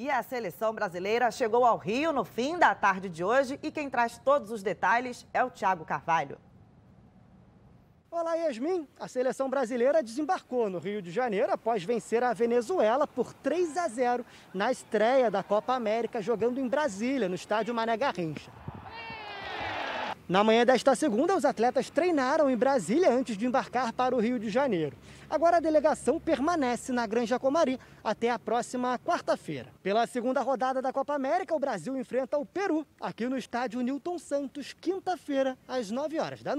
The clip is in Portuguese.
E a seleção brasileira chegou ao Rio no fim da tarde de hoje e quem traz todos os detalhes é o Thiago Carvalho. Olá, Yasmin. A seleção brasileira desembarcou no Rio de Janeiro após vencer a Venezuela por 3 a 0 na estreia da Copa América, jogando em Brasília, no estádio Mané Garrincha. Na manhã desta segunda, os atletas treinaram em Brasília antes de embarcar para o Rio de Janeiro. Agora a delegação permanece na Granja Comari até a próxima quarta-feira. Pela segunda rodada da Copa América, o Brasil enfrenta o Peru aqui no estádio Nilton Santos, quinta-feira, às 9 horas da noite.